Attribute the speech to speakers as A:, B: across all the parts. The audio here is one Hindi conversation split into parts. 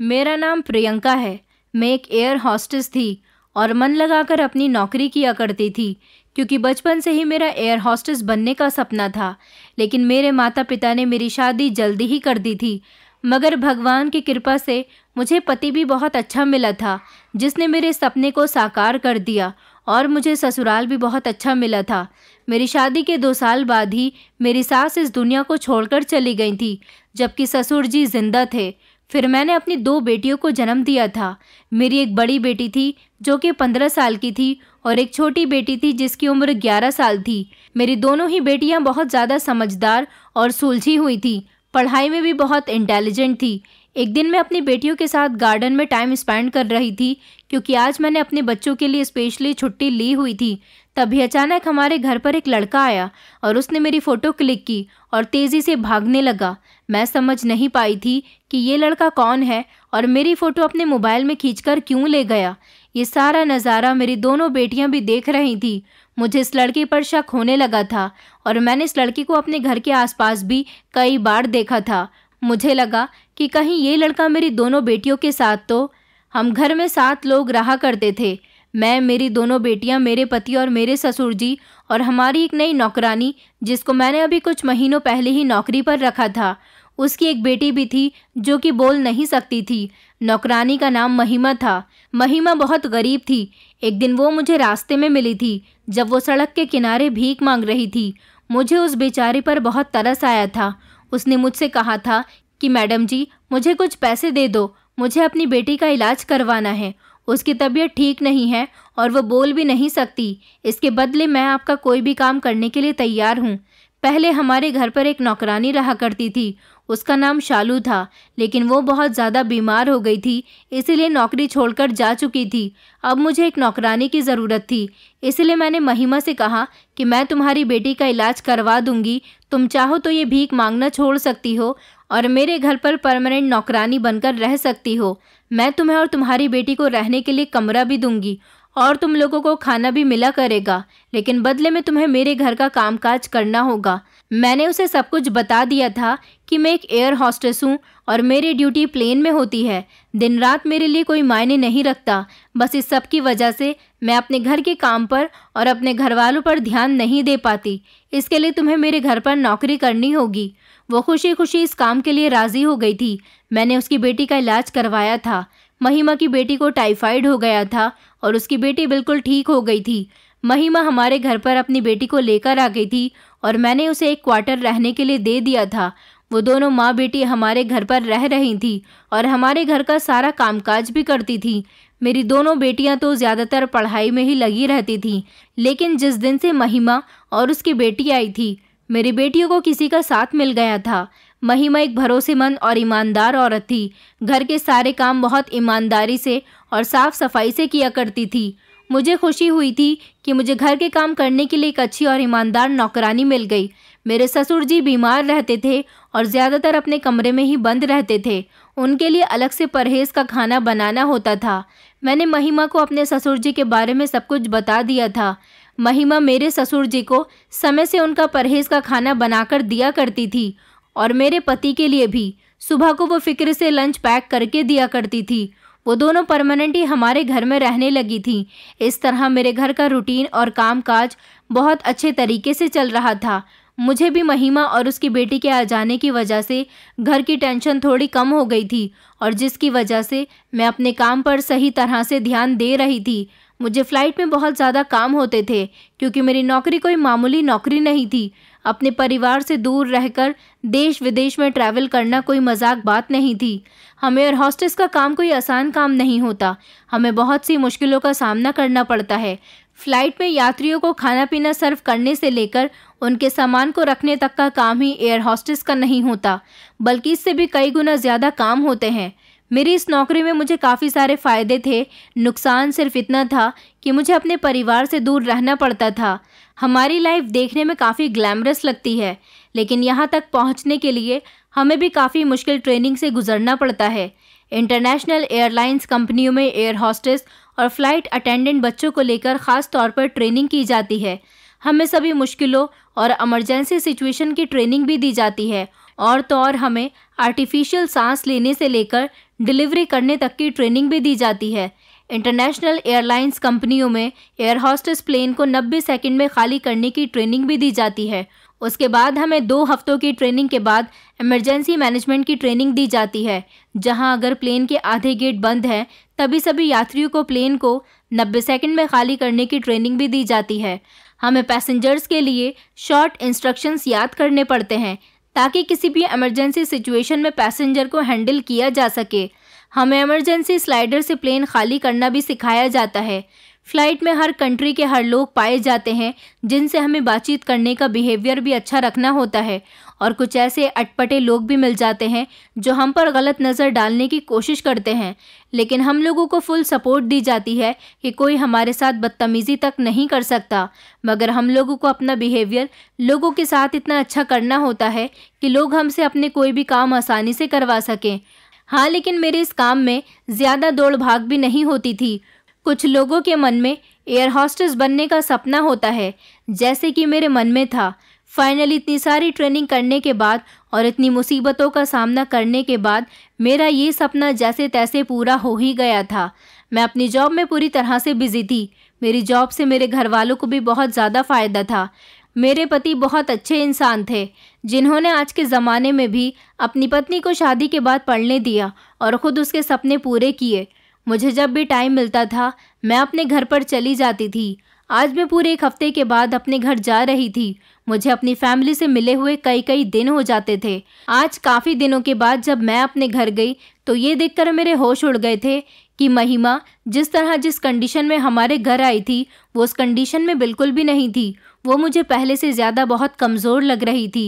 A: मेरा नाम प्रियंका है मैं एक एयर हॉस्टेस थी और मन लगाकर अपनी नौकरी किया करती थी क्योंकि बचपन से ही मेरा एयर हॉस्टेस बनने का सपना था लेकिन मेरे माता पिता ने मेरी शादी जल्दी ही कर दी थी मगर भगवान की कृपा से मुझे पति भी बहुत अच्छा मिला था जिसने मेरे सपने को साकार कर दिया और मुझे ससुराल भी बहुत अच्छा मिला था मेरी शादी के दो साल बाद ही मेरी सास इस दुनिया को छोड़कर चली गई थी जबकि ससुर जी जिंदा थे फिर मैंने अपनी दो बेटियों को जन्म दिया था मेरी एक बड़ी बेटी थी जो कि पंद्रह साल की थी और एक छोटी बेटी थी जिसकी उम्र ग्यारह साल थी मेरी दोनों ही बेटियां बहुत ज़्यादा समझदार और सुलझी हुई थी पढ़ाई में भी बहुत इंटेलिजेंट थी एक दिन मैं अपनी बेटियों के साथ गार्डन में टाइम स्पेंड कर रही थी क्योंकि आज मैंने अपने बच्चों के लिए स्पेशली छुट्टी ली हुई थी तभी अचानक हमारे घर पर एक लड़का आया और उसने मेरी फ़ोटो क्लिक की और तेज़ी से भागने लगा मैं समझ नहीं पाई थी कि ये लड़का कौन है और मेरी फ़ोटो अपने मोबाइल में खींचकर क्यों ले गया ये सारा नज़ारा मेरी दोनों बेटियां भी देख रही थी मुझे इस लड़के पर शक होने लगा था और मैंने इस लड़के को अपने घर के आसपास भी कई बार देखा था मुझे लगा कि कहीं ये लड़का मेरी दोनों बेटियों के साथ तो हम घर में सात लोग रहा करते थे मैं मेरी दोनों बेटियां मेरे पति और मेरे ससुर जी और हमारी एक नई नौकरानी जिसको मैंने अभी कुछ महीनों पहले ही नौकरी पर रखा था उसकी एक बेटी भी थी जो कि बोल नहीं सकती थी नौकरानी का नाम महिमा था महिमा बहुत गरीब थी एक दिन वो मुझे रास्ते में मिली थी जब वो सड़क के किनारे भीख मांग रही थी मुझे उस बेचारे पर बहुत तरस आया था उसने मुझसे कहा था कि मैडम जी मुझे कुछ पैसे दे दो मुझे अपनी बेटी का इलाज करवाना है उसकी तबीयत ठीक नहीं है और वह बोल भी नहीं सकती इसके बदले मैं आपका कोई भी काम करने के लिए तैयार हूँ पहले हमारे घर पर एक नौकरानी रहा करती थी उसका नाम शालू था लेकिन वो बहुत ज़्यादा बीमार हो गई थी इसीलिए नौकरी छोड़कर जा चुकी थी अब मुझे एक नौकरानी की ज़रूरत थी इसलिए मैंने महिमा से कहा कि मैं तुम्हारी बेटी का इलाज करवा दूंगी तुम चाहो तो ये भीख मांगना छोड़ सकती हो और मेरे घर पर परमानेंट नौकरानी बनकर रह सकती हो मैं तुम्हें और तुम्हारी बेटी को रहने के लिए कमरा भी दूंगी और तुम लोगों को खाना भी मिला करेगा लेकिन बदले में तुम्हें मेरे घर का कामकाज करना होगा मैंने उसे सब कुछ बता दिया था कि मैं एक एयर हॉस्टेस हूँ और मेरी ड्यूटी प्लेन में होती है दिन रात मेरे लिए कोई मायने नहीं रखता बस इस सब की वजह से मैं अपने घर के काम पर और अपने घर वालों पर ध्यान नहीं दे पाती इसके लिए तुम्हें मेरे घर पर नौकरी करनी होगी वो खुशी खुशी इस काम के लिए राज़ी हो गई थी मैंने उसकी बेटी का इलाज करवाया था महिमा की बेटी को टाइफाइड हो गया था और उसकी बेटी बिल्कुल ठीक हो गई थी महिमा हमारे घर पर अपनी बेटी को लेकर आ गई थी और मैंने उसे एक क्वार्टर रहने के लिए दे दिया था वो दोनों माँ बेटी हमारे घर पर रह रही थी और हमारे घर का सारा कामकाज भी करती थी मेरी दोनों बेटियाँ तो ज़्यादातर पढ़ाई में ही लगी रहती थीं लेकिन जिस दिन से महिमा और उसकी बेटी आई थी मेरी बेटियों को किसी का साथ मिल गया था महिमा एक भरोसेमंद और ईमानदार औरत थी घर के सारे काम बहुत ईमानदारी से और साफ सफाई से किया करती थी मुझे खुशी हुई थी कि मुझे घर के काम करने के लिए एक अच्छी और ईमानदार नौकरानी मिल गई मेरे ससुर जी बीमार रहते थे और ज़्यादातर अपने कमरे में ही बंद रहते थे उनके लिए अलग से परहेज का खाना बनाना होता था मैंने महिमा को अपने ससुर जी के बारे में सब कुछ बता दिया था महिमा मेरे ससुर जी को समय से उनका परहेज का खाना बनाकर दिया करती थी और मेरे पति के लिए भी सुबह को वो फिक्र से लंच पैक करके दिया करती थी वो दोनों परमानेंट ही हमारे घर में रहने लगी थी इस तरह मेरे घर का रूटीन और कामकाज बहुत अच्छे तरीके से चल रहा था मुझे भी महिमा और उसकी बेटी के आ जाने की वजह से घर की टेंशन थोड़ी कम हो गई थी और जिसकी वजह से मैं अपने काम पर सही तरह से ध्यान दे रही थी मुझे फ़्लाइट में बहुत ज़्यादा काम होते थे क्योंकि मेरी नौकरी कोई मामूली नौकरी नहीं थी अपने परिवार से दूर रहकर देश विदेश में ट्रैवल करना कोई मजाक बात नहीं थी हमें और हॉस्टेस का काम कोई आसान काम नहीं होता हमें बहुत सी मुश्किलों का सामना करना पड़ता है फ्लाइट में यात्रियों को खाना पीना सर्व करने से लेकर उनके सामान को रखने तक का काम ही एयर हॉस्टेस का नहीं होता बल्कि इससे भी कई गुना ज़्यादा काम होते हैं मेरी इस नौकरी में मुझे काफ़ी सारे फ़ायदे थे नुकसान सिर्फ इतना था कि मुझे अपने परिवार से दूर रहना पड़ता था हमारी लाइफ देखने में काफ़ी ग्लैमरस लगती है लेकिन यहाँ तक पहुँचने के लिए हमें भी काफ़ी मुश्किल ट्रेनिंग से गुजरना पड़ता है इंटरनेशनल एयरलाइंस कंपनियों में एयर हॉस्टेस और फ्लाइट अटेंडेंट बच्चों को लेकर ख़ास तौर पर ट्रेनिंग की जाती है हमें सभी मुश्किलों और इमरजेंसी सिचुएशन की ट्रेनिंग भी दी जाती है और तो और हमें आर्टिफिशियल सांस लेने से लेकर डिलीवरी करने तक की ट्रेनिंग भी दी जाती है इंटरनेशनल एयरलाइंस कंपनियों में एयर हॉस्टेस प्लेन को 90 सेकंड में खाली करने की ट्रेनिंग भी दी जाती है उसके बाद हमें दो हफ्तों की ट्रेनिंग के बाद इमरजेंसी मैनेजमेंट की ट्रेनिंग दी जाती है जहां अगर प्लेन के आधे गेट बंद हैं तभी सभी यात्रियों को प्लेन को 90 सेकंड में खाली करने की ट्रेनिंग भी दी जाती है हमें पैसेंजर्स के लिए शॉर्ट इंस्ट्रक्शंस याद करने पड़ते हैं ताकि किसी भी इमरजेंसी सिचुएशन में पैसेंजर को हैंडल किया जा सके हमें इमरजेंसी स्लाइडर से प्लेन खाली करना भी सिखाया जाता है फ्लाइट में हर कंट्री के हर लोग पाए जाते हैं जिनसे हमें बातचीत करने का बिहेवियर भी अच्छा रखना होता है और कुछ ऐसे अटपटे लोग भी मिल जाते हैं जो हम पर गलत नज़र डालने की कोशिश करते हैं लेकिन हम लोगों को फुल सपोर्ट दी जाती है कि कोई हमारे साथ बदतमीज़ी तक नहीं कर सकता मगर हम लोगों को अपना बिहेवियर लोगों के साथ इतना अच्छा करना होता है कि लोग हमसे अपने कोई भी काम आसानी से करवा सकें हाँ लेकिन मेरे इस काम में ज़्यादा दौड़ भाग भी नहीं होती थी कुछ लोगों के मन में एयर हॉस्टेस बनने का सपना होता है जैसे कि मेरे मन में था फाइनली इतनी सारी ट्रेनिंग करने के बाद और इतनी मुसीबतों का सामना करने के बाद मेरा ये सपना जैसे तैसे पूरा हो ही गया था मैं अपनी जॉब में पूरी तरह से बिजी थी मेरी जॉब से मेरे घर वालों को भी बहुत ज़्यादा फ़ायदा था मेरे पति बहुत अच्छे इंसान थे जिन्होंने आज के ज़माने में भी अपनी पत्नी को शादी के बाद पढ़ने दिया और ख़ुद उसके सपने पूरे किए मुझे जब भी टाइम मिलता था मैं अपने घर पर चली जाती थी आज मैं पूरे एक हफ्ते के बाद अपने घर जा रही थी मुझे अपनी फैमिली से मिले हुए कई कई दिन हो जाते थे आज काफ़ी दिनों के बाद जब मैं अपने घर गई तो ये देखकर मेरे होश उड़ गए थे कि महिमा जिस तरह जिस कंडीशन में हमारे घर आई थी वो उस कंडीशन में बिल्कुल भी नहीं थी वो मुझे पहले से ज़्यादा बहुत कमज़ोर लग रही थी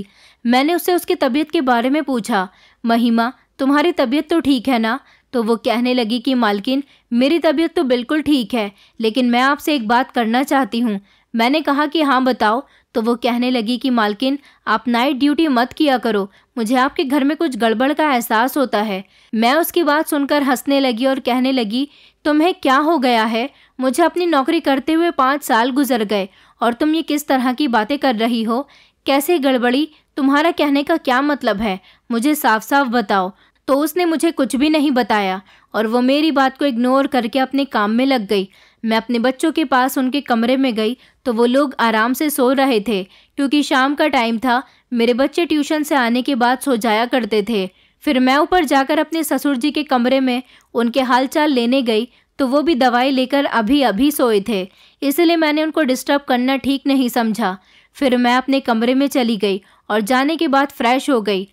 A: मैंने उससे उसकी तबीयत के बारे में पूछा महिमा तुम्हारी तबीयत तो ठीक है ना तो वो कहने लगी कि मालकिन मेरी तबीयत तो बिल्कुल ठीक है लेकिन मैं आपसे एक बात करना चाहती हूँ मैंने कहा कि हाँ बताओ तो वो कहने लगी कि मालकिन आप नाइट ड्यूटी मत किया करो मुझे आपके घर में कुछ गड़बड़ का एहसास होता है मैं उसकी बात सुनकर हंसने लगी और कहने लगी तुम्हें क्या हो गया है मुझे अपनी नौकरी करते हुए पाँच साल गुजर गए और तुम ये किस तरह की बातें कर रही हो कैसे गड़बड़ी तुम्हारा कहने का क्या मतलब है मुझे साफ साफ बताओ तो उसने मुझे कुछ भी नहीं बताया और वो मेरी बात को इग्नोर करके अपने काम में लग गई मैं अपने बच्चों के पास उनके कमरे में गई तो वो लोग आराम से सो रहे थे क्योंकि शाम का टाइम था मेरे बच्चे ट्यूशन से आने के बाद सो जाया करते थे फिर मैं ऊपर जाकर अपने ससुर जी के कमरे में उनके हालचाल लेने गई तो वो भी दवाई लेकर अभी अभी सोए थे इसलिए मैंने उनको डिस्टर्ब करना ठीक नहीं समझा फिर मैं अपने कमरे में चली गई और जाने के बाद फ्रेश हो गई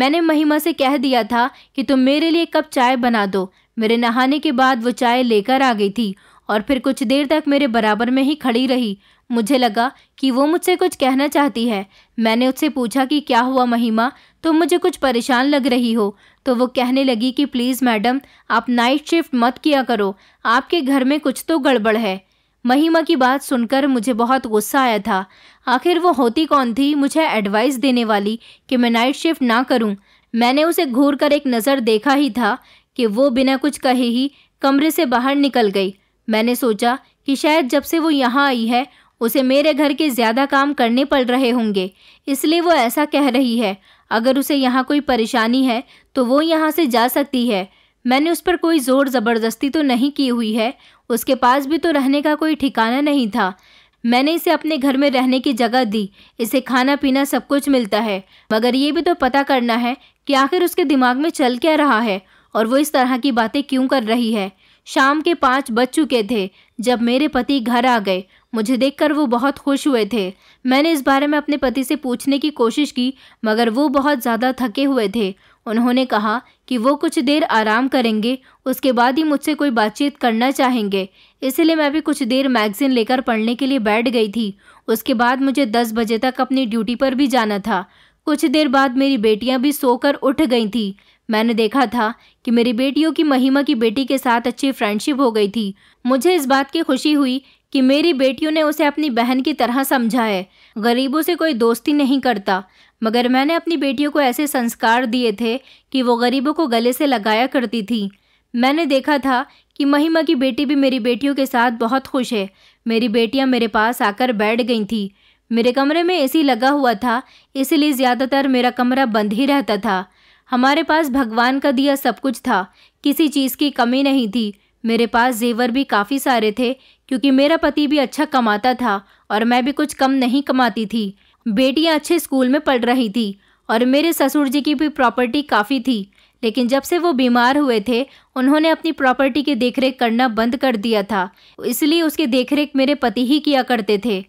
A: मैंने महिमा से कह दिया था कि तुम मेरे लिए कप चाय बना दो मेरे नहाने के बाद वो चाय लेकर आ गई थी और फिर कुछ देर तक मेरे बराबर में ही खड़ी रही मुझे लगा कि वो मुझसे कुछ कहना चाहती है मैंने उससे पूछा कि क्या हुआ महिमा तुम तो मुझे कुछ परेशान लग रही हो तो वो कहने लगी कि प्लीज़ मैडम आप नाइट शिफ्ट मत किया करो आपके घर में कुछ तो गड़बड़ है महिमा की बात सुनकर मुझे बहुत गुस्सा आया था आखिर वो होती कौन थी मुझे एडवाइस देने वाली कि मैं नाइट शिफ्ट ना करूं। मैंने उसे घूर कर एक नज़र देखा ही था कि वो बिना कुछ कहे ही कमरे से बाहर निकल गई मैंने सोचा कि शायद जब से वो यहाँ आई है उसे मेरे घर के ज़्यादा काम करने पड़ रहे होंगे इसलिए वो ऐसा कह रही है अगर उसे यहाँ कोई परेशानी है तो वो यहाँ से जा सकती है मैंने उस पर कोई ज़ोर ज़बरदस्ती तो नहीं की हुई है उसके पास भी तो रहने का कोई ठिकाना नहीं था मैंने इसे अपने घर में रहने की जगह दी इसे खाना पीना सब कुछ मिलता है मगर ये भी तो पता करना है कि आखिर उसके दिमाग में चल क्या रहा है और वो इस तरह की बातें क्यों कर रही है शाम के पाँच बज चुके थे जब मेरे पति घर आ गए मुझे देखकर वो बहुत खुश हुए थे मैंने इस बारे में अपने पति से पूछने की कोशिश की मगर वो बहुत ज़्यादा थके हुए थे उन्होंने कहा कि वो कुछ देर आराम करेंगे उसके बाद ही मुझसे कोई बातचीत करना चाहेंगे इसलिए मैं भी कुछ देर मैगज़ीन लेकर पढ़ने के लिए बैठ गई थी उसके बाद मुझे दस बजे तक अपनी ड्यूटी पर भी जाना था कुछ देर बाद मेरी बेटियां भी सोकर उठ गई थी मैंने देखा था कि मेरी बेटियों की महिमा की बेटी के साथ अच्छी फ्रेंडशिप हो गई थी मुझे इस बात की खुशी हुई कि मेरी बेटियों ने उसे अपनी बहन की तरह समझा है गरीबों से कोई दोस्ती नहीं करता मगर मैंने अपनी बेटियों को ऐसे संस्कार दिए थे कि वो गरीबों को गले से लगाया करती थी मैंने देखा था कि महिमा की बेटी भी मेरी बेटियों के साथ बहुत खुश है मेरी बेटियां मेरे पास आकर बैठ गई थी मेरे कमरे में ए लगा हुआ था इसलिए ज़्यादातर मेरा कमरा बंद ही रहता था हमारे पास भगवान का दिया सब कुछ था किसी चीज़ की कमी नहीं थी मेरे पास जेवर भी काफ़ी सारे थे क्योंकि मेरा पति भी अच्छा कमाता था और मैं भी कुछ कम नहीं कमाती थी बेटियां अच्छे स्कूल में पढ़ रही थी और मेरे ससुर जी की भी प्रॉपर्टी काफ़ी थी लेकिन जब से वो बीमार हुए थे उन्होंने अपनी प्रॉपर्टी की देखरेख करना बंद कर दिया था इसलिए उसकी देखरेख मेरे पति ही किया करते थे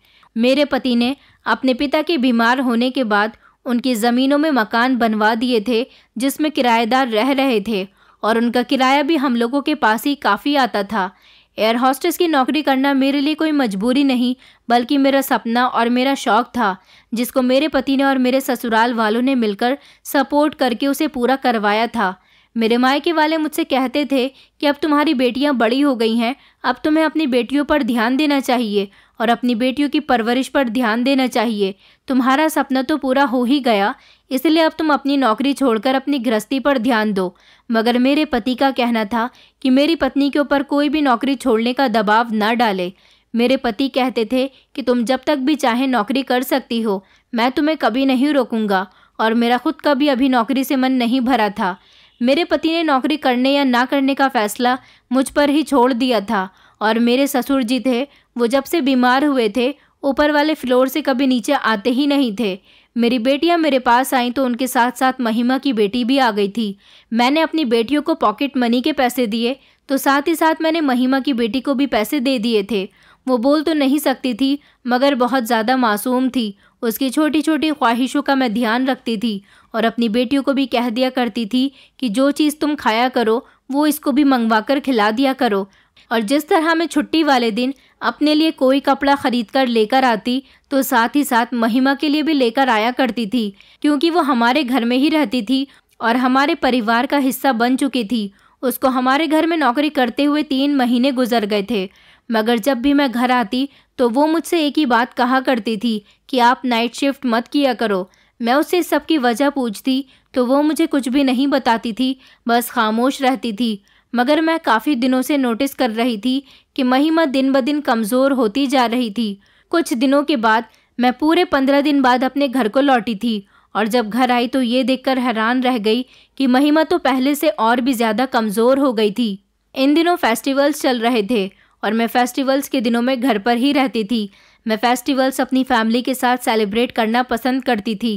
A: मेरे पति ने अपने पिता के बीमार होने के बाद उनकी ज़मीनों में मकान बनवा दिए थे जिसमें किराएदार रह रहे थे और उनका किराया भी हम लोगों के पास ही काफ़ी आता था एयर हॉस्टेस की नौकरी करना मेरे लिए कोई मजबूरी नहीं बल्कि मेरा सपना और मेरा शौक था जिसको मेरे पति ने और मेरे ससुराल वालों ने मिलकर सपोर्ट करके उसे पूरा करवाया था मेरे मायके वाले मुझसे कहते थे कि अब तुम्हारी बेटियां बड़ी हो गई हैं अब तुम्हें अपनी बेटियों पर ध्यान देना चाहिए और अपनी बेटियों की परवरिश पर ध्यान देना चाहिए तुम्हारा सपना तो पूरा हो ही गया इसलिए अब तुम अपनी नौकरी छोड़कर अपनी गृहस्थी पर ध्यान दो मगर मेरे पति का कहना था कि मेरी पत्नी के ऊपर कोई भी नौकरी छोड़ने का दबाव न डाले मेरे पति कहते थे कि तुम जब तक भी चाहे नौकरी कर सकती हो मैं तुम्हें कभी नहीं रोकूंगा और मेरा खुद का भी अभी नौकरी से मन नहीं भरा था मेरे पति ने नौकरी करने या ना करने का फैसला मुझ पर ही छोड़ दिया था और मेरे ससुर जी थे वो जब से बीमार हुए थे ऊपर वाले फ्लोर से कभी नीचे आते ही नहीं थे मेरी बेटियां मेरे पास आईं तो उनके साथ साथ महिमा की बेटी भी आ गई थी मैंने अपनी बेटियों को पॉकेट मनी के पैसे दिए तो साथ ही साथ मैंने महिमा की बेटी को भी पैसे दे दिए थे वो बोल तो नहीं सकती थी मगर बहुत ज़्यादा मासूम थी उसकी छोटी छोटी ख्वाहिशों का मैं ध्यान रखती थी और अपनी बेटियों को भी कह दिया करती थी कि जो चीज़ तुम खाया करो वो इसको भी मंगवा कर खिला दिया करो और जिस तरह मैं छुट्टी वाले दिन अपने लिए कोई कपड़ा खरीद कर लेकर आती तो साथ ही साथ महिमा के लिए भी लेकर आया करती थी क्योंकि वो हमारे घर में ही रहती थी और हमारे परिवार का हिस्सा बन चुकी थी उसको हमारे घर में नौकरी करते हुए तीन महीने गुजर गए थे मगर जब भी मैं घर आती तो वो मुझसे एक ही बात कहा करती थी कि आप नाइट शिफ्ट मत किया करो मैं उससे इस सब की वजह पूछती तो वो मुझे कुछ भी नहीं बताती थी बस खामोश रहती थी मगर मैं काफ़ी दिनों से नोटिस कर रही थी कि महिमा दिन ब दिन कमज़ोर होती जा रही थी कुछ दिनों के बाद मैं पूरे पंद्रह दिन बाद अपने घर को लौटी थी और जब घर आई तो ये देखकर हैरान रह गई कि महिमा तो पहले से और भी ज़्यादा कमज़ोर हो गई थी इन दिनों फेस्टिवल्स चल रहे थे और मैं फेस्टिवल्स के दिनों में घर पर ही रहती थी मैं फेस्टिवल्स अपनी फैमिली के साथ सेलिब्रेट करना पसंद करती थी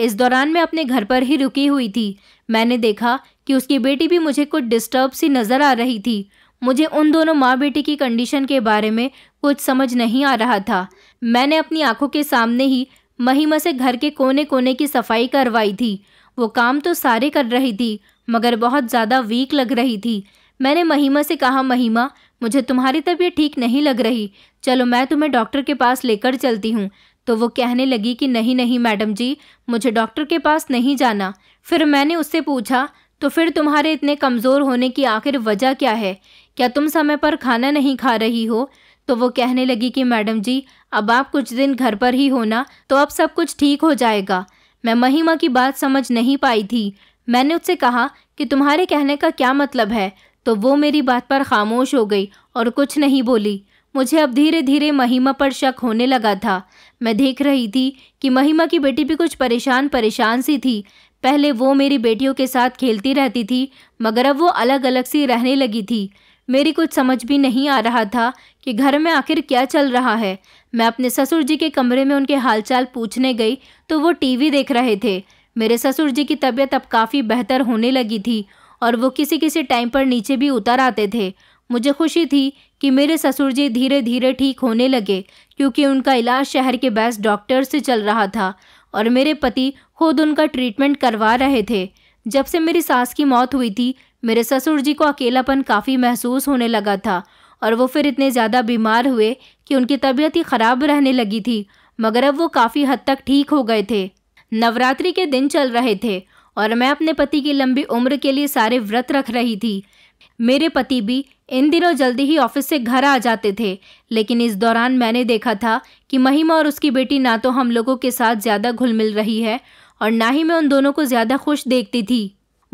A: इस दौरान मैं अपने घर पर ही रुकी हुई थी मैंने देखा कि उसकी बेटी भी मुझे कुछ डिस्टर्ब सी नज़र आ रही थी मुझे उन दोनों माँ बेटी की कंडीशन के बारे में कुछ समझ नहीं आ रहा था मैंने अपनी आंखों के सामने ही महिमा से घर के कोने कोने की सफाई करवाई थी वो काम तो सारे कर रही थी मगर बहुत ज़्यादा वीक लग रही थी मैंने महिमा से कहा महिमा मुझे तुम्हारी तबीयत ठीक नहीं लग रही चलो मैं तुम्हें डॉक्टर के पास लेकर चलती हूँ तो वो कहने लगी कि नहीं नहीं मैडम जी मुझे डॉक्टर के पास नहीं जाना फिर मैंने उससे पूछा तो फिर तुम्हारे इतने कमज़ोर होने की आखिर वजह क्या है क्या तुम समय पर खाना नहीं खा रही हो तो वो कहने लगी कि मैडम जी अब आप कुछ दिन घर पर ही होना तो अब सब कुछ ठीक हो जाएगा मैं महिमा की बात समझ नहीं पाई थी मैंने उससे कहा कि तुम्हारे कहने का क्या मतलब है तो वो मेरी बात पर खामोश हो गई और कुछ नहीं बोली मुझे अब धीरे धीरे महिमा पर शक होने लगा था मैं देख रही थी कि महिमा की बेटी भी कुछ परेशान परेशान सी थी पहले वो मेरी बेटियों के साथ खेलती रहती थी मगर अब वो अलग अलग सी रहने लगी थी मेरी कुछ समझ भी नहीं आ रहा था कि घर में आखिर क्या चल रहा है मैं अपने ससुर जी के कमरे में उनके हालचाल पूछने गई तो वो टीवी देख रहे थे मेरे ससुर जी की तबीयत अब काफ़ी बेहतर होने लगी थी और वो किसी किसी टाइम पर नीचे भी उतर आते थे मुझे खुशी थी कि मेरे ससुर जी धीरे धीरे ठीक होने लगे क्योंकि उनका इलाज शहर के बेस्ट डॉक्टर से चल रहा था और मेरे पति खुद उनका ट्रीटमेंट करवा रहे थे जब से मेरी सास की मौत हुई थी मेरे ससुर जी को अकेलापन काफ़ी महसूस होने लगा था और वो फिर इतने ज़्यादा बीमार हुए कि उनकी तबीयत ही ख़राब रहने लगी थी मगर अब वो काफ़ी हद तक ठीक हो गए थे नवरात्रि के दिन चल रहे थे और मैं अपने पति की लंबी उम्र के लिए सारे व्रत रख रही थी मेरे पति भी इन दिनों जल्दी ही ऑफिस से घर आ जाते थे लेकिन इस दौरान मैंने देखा था कि महिमा और उसकी बेटी ना तो हम लोगों के साथ ज़्यादा घुल मिल रही है और ना ही मैं उन दोनों को ज़्यादा खुश देखती थी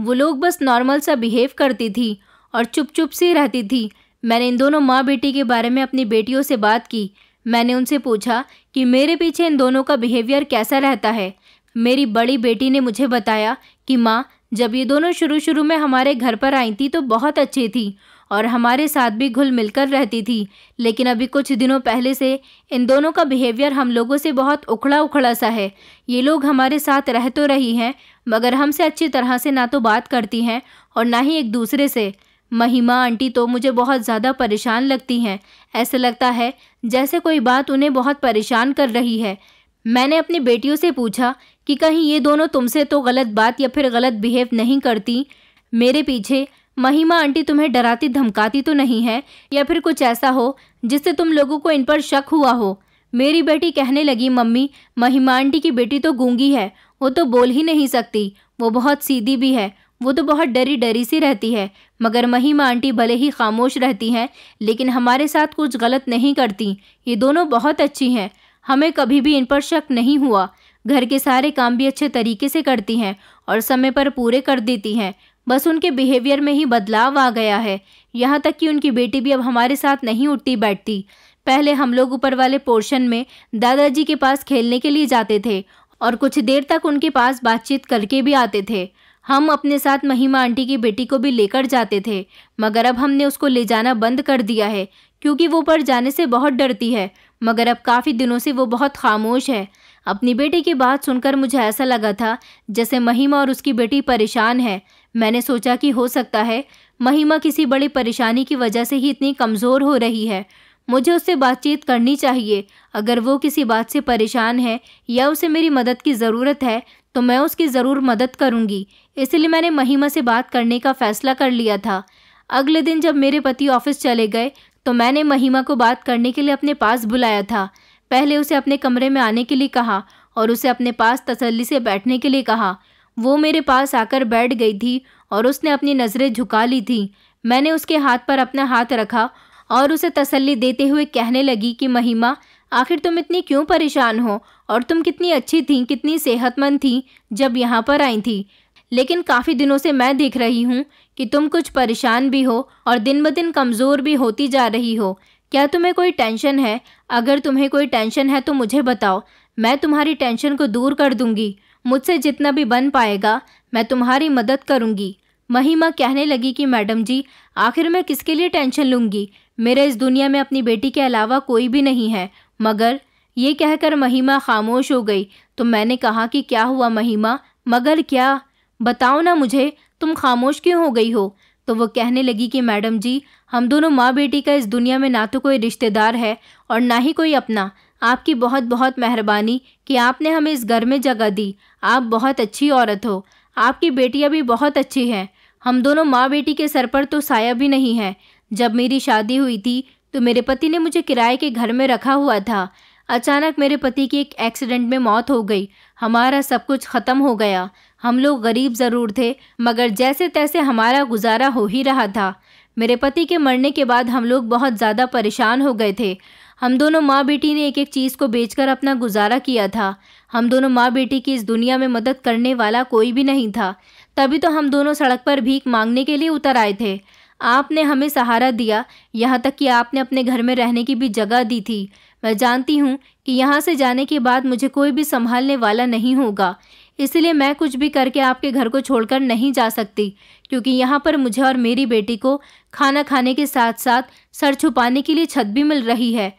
A: वो लोग बस नॉर्मल सा बिहेव करती थी और चुप चुप सी रहती थी मैंने इन दोनों माँ बेटी के बारे में अपनी बेटियों से बात की मैंने उनसे पूछा कि मेरे पीछे इन दोनों का बिहेवियर कैसा रहता है मेरी बड़ी बेटी ने मुझे बताया कि माँ जब ये दोनों शुरू शुरू में हमारे घर पर आई थी तो बहुत अच्छी थी और हमारे साथ भी घुल मिलकर रहती थी लेकिन अभी कुछ दिनों पहले से इन दोनों का बिहेवियर हम लोगों से बहुत उखड़ा उखड़ा सा है ये लोग हमारे साथ रह तो रही हैं मगर हमसे अच्छी तरह से ना तो बात करती हैं और ना ही एक दूसरे से महिमा आंटी तो मुझे बहुत ज़्यादा परेशान लगती हैं ऐसा लगता है जैसे कोई बात उन्हें बहुत परेशान कर रही है मैंने अपनी बेटियों से पूछा कि कहीं ये दोनों तुमसे तो गलत बात या फिर गलत बिहेव नहीं करती मेरे पीछे महिमा आंटी तुम्हें डराती धमकाती तो नहीं है या फिर कुछ ऐसा हो जिससे तुम लोगों को इन पर शक हुआ हो मेरी बेटी कहने लगी मम्मी महिमा आंटी की बेटी तो गूंगी है वो तो बोल ही नहीं सकती वो बहुत सीधी भी है वो तो बहुत डरी डरी सी रहती है मगर महिमा आंटी भले ही खामोश रहती हैं लेकिन हमारे साथ कुछ गलत नहीं करती ये दोनों बहुत अच्छी हैं हमें कभी भी इन पर शक नहीं हुआ घर के सारे काम भी अच्छे तरीके से करती हैं और समय पर पूरे कर देती हैं बस उनके बिहेवियर में ही बदलाव आ गया है यहाँ तक कि उनकी बेटी भी अब हमारे साथ नहीं उठती बैठती पहले हम लोग ऊपर वाले पोर्शन में दादाजी के पास खेलने के लिए जाते थे और कुछ देर तक उनके पास बातचीत करके भी आते थे हम अपने साथ महिमा आंटी की बेटी को भी लेकर जाते थे मगर अब हमने उसको ले जाना बंद कर दिया है क्योंकि वो ऊपर जाने से बहुत डरती है मगर अब काफ़ी दिनों से वो बहुत खामोश है अपनी बेटी की बात सुनकर मुझे ऐसा लगा था जैसे महिमा और उसकी बेटी परेशान है मैंने सोचा कि हो सकता है महिमा किसी बड़ी परेशानी की वजह से ही इतनी कमज़ोर हो रही है मुझे उससे बातचीत करनी चाहिए अगर वो किसी बात से परेशान है या उसे मेरी मदद की ज़रूरत है तो मैं उसकी ज़रूर मदद करूँगी इसलिए मैंने महिमा से बात करने का फ़ैसला कर लिया था अगले दिन जब मेरे पति ऑफिस चले गए तो मैंने महिमा को बात करने के लिए अपने पास बुलाया था पहले उसे अपने कमरे में आने के लिए कहा और उसे अपने पास तसल्ली से बैठने के लिए कहा वो मेरे पास आकर बैठ गई थी और उसने अपनी नज़रें झुका ली थी मैंने उसके हाथ पर अपना हाथ रखा और उसे तसल्ली देते हुए कहने लगी कि महिमा आखिर तुम इतनी क्यों परेशान हो और तुम कितनी अच्छी थी कितनी सेहतमंद थी जब यहाँ पर आई थी लेकिन काफ़ी दिनों से मैं देख रही हूँ कि तुम कुछ परेशान भी हो और दिन ब दिन कमज़ोर भी होती जा रही हो क्या तुम्हें कोई टेंशन है अगर तुम्हें कोई टेंशन है तो मुझे बताओ मैं तुम्हारी टेंशन को दूर कर दूंगी मुझसे जितना भी बन पाएगा मैं तुम्हारी मदद करूंगी महिमा कहने लगी कि मैडम जी आखिर मैं किसके लिए टेंशन लूंगी मेरे इस दुनिया में अपनी बेटी के अलावा कोई भी नहीं है मगर ये कहकर महिमा खामोश हो गई तो मैंने कहा कि क्या हुआ महिमा मगर क्या बताओ ना मुझे तुम खामोश क्यों हो गई हो तो वो कहने लगी कि मैडम जी हम दोनों माँ बेटी का इस दुनिया में ना तो कोई रिश्तेदार है और ना ही कोई अपना आपकी बहुत बहुत मेहरबानी कि आपने हमें इस घर में जगह दी आप बहुत अच्छी औरत हो आपकी बेटियाँ भी बहुत अच्छी हैं हम दोनों माँ बेटी के सर पर तो साया भी नहीं है जब मेरी शादी हुई थी तो मेरे पति ने मुझे किराए के घर में रखा हुआ था अचानक मेरे पति की एक एक्सीडेंट में मौत हो गई हमारा सब कुछ ख़त्म हो गया हम लोग गरीब ज़रूर थे मगर जैसे तैसे हमारा गुजारा हो ही रहा था मेरे पति के मरने के बाद हम लोग बहुत ज़्यादा परेशान हो गए थे हम दोनों माँ बेटी ने एक एक चीज़ को बेचकर अपना गुजारा किया था हम दोनों माँ बेटी की इस दुनिया में मदद करने वाला कोई भी नहीं था तभी तो हम दोनों सड़क पर भीख मांगने के लिए उतर आए थे आपने हमें सहारा दिया यहाँ तक कि आपने अपने घर में रहने की भी जगह दी थी मैं जानती हूँ कि यहाँ से जाने के बाद मुझे कोई भी संभालने वाला नहीं होगा इसलिए मैं कुछ भी करके आपके घर को छोड़कर नहीं जा सकती क्योंकि यहाँ पर मुझे और मेरी बेटी को खाना खाने के साथ साथ सर छुपाने के लिए छत भी मिल रही है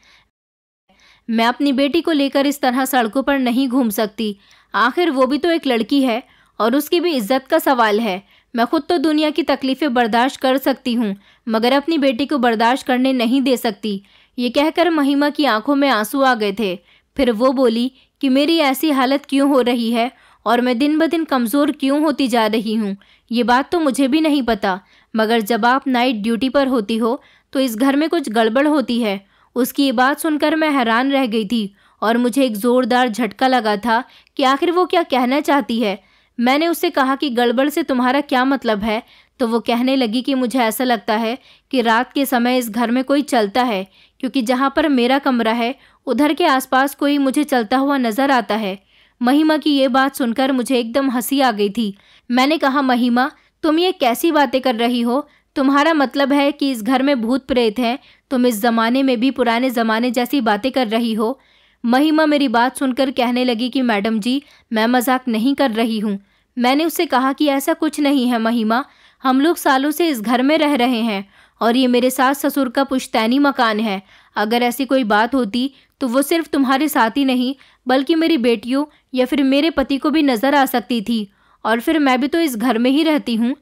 A: मैं अपनी बेटी को लेकर इस तरह सड़कों पर नहीं घूम सकती आखिर वो भी तो एक लड़की है और उसकी भी इज्जत का सवाल है मैं खुद तो दुनिया की तकलीफ़ें बर्दाश्त कर सकती हूँ मगर अपनी बेटी को बर्दाश्त करने नहीं दे सकती ये कहकर महिमा की आंखों में आंसू आ गए थे फिर वो बोली कि मेरी ऐसी हालत क्यों हो रही है और मैं दिन ब दिन कमज़ोर क्यों होती जा रही हूँ ये बात तो मुझे भी नहीं पता मगर जब आप नाइट ड्यूटी पर होती हो तो इस घर में कुछ गड़बड़ होती है उसकी ये बात सुनकर मैं हैरान रह गई थी और मुझे एक ज़ोरदार झटका लगा था कि आखिर वो क्या कहना चाहती है मैंने उससे कहा कि गड़बड़ से तुम्हारा क्या मतलब है तो वो कहने लगी कि मुझे ऐसा लगता है कि रात के समय इस घर में कोई चलता है क्योंकि जहाँ पर मेरा कमरा है उधर के आसपास कोई मुझे चलता हुआ नज़र आता है महिमा की ये बात सुनकर मुझे एकदम हंसी आ गई थी मैंने कहा महिमा तुम ये कैसी बातें कर रही हो तुम्हारा मतलब है कि इस घर में भूत प्रेत हैं तुम इस ज़माने में भी पुराने ज़माने जैसी बातें कर रही हो महिमा मेरी बात सुनकर कहने लगी कि मैडम जी मैं मजाक नहीं कर रही हूँ मैंने उससे कहा कि ऐसा कुछ नहीं है महिमा हम लोग सालों से इस घर में रह रहे हैं और ये मेरे सास ससुर का पुश्तैनी मकान है अगर ऐसी कोई बात होती तो वो सिर्फ तुम्हारे साथ ही नहीं बल्कि मेरी बेटियों या फिर मेरे पति को भी नज़र आ सकती थी और फिर मैं भी तो इस घर में ही रहती हूँ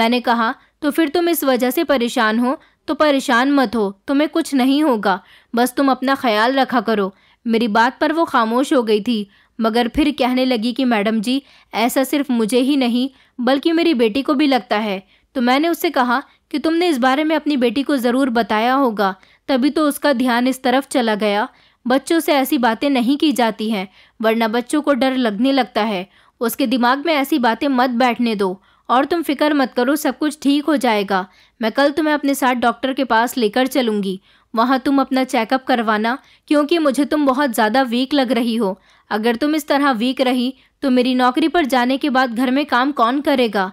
A: मैंने कहा तो फिर तुम इस वजह से परेशान हो तो परेशान मत हो तुम्हें कुछ नहीं होगा बस तुम अपना ख्याल रखा करो मेरी बात पर वो खामोश हो गई थी मगर फिर कहने लगी कि मैडम जी ऐसा सिर्फ मुझे ही नहीं बल्कि मेरी बेटी को भी लगता है तो मैंने उससे कहा कि तुमने इस बारे में अपनी बेटी को ज़रूर बताया होगा तभी तो उसका ध्यान इस तरफ चला गया बच्चों से ऐसी बातें नहीं की जाती हैं वरना बच्चों को डर लगने लगता है उसके दिमाग में ऐसी बातें मत बैठने दो और तुम फिक्र मत करो सब कुछ ठीक हो जाएगा मैं कल तुम्हें अपने साथ डॉक्टर के पास लेकर चलूँगी वहाँ तुम अपना चेकअप करवाना क्योंकि मुझे तुम बहुत ज़्यादा वीक लग रही हो अगर तुम इस तरह वीक रही तो मेरी नौकरी पर जाने के बाद घर में काम कौन करेगा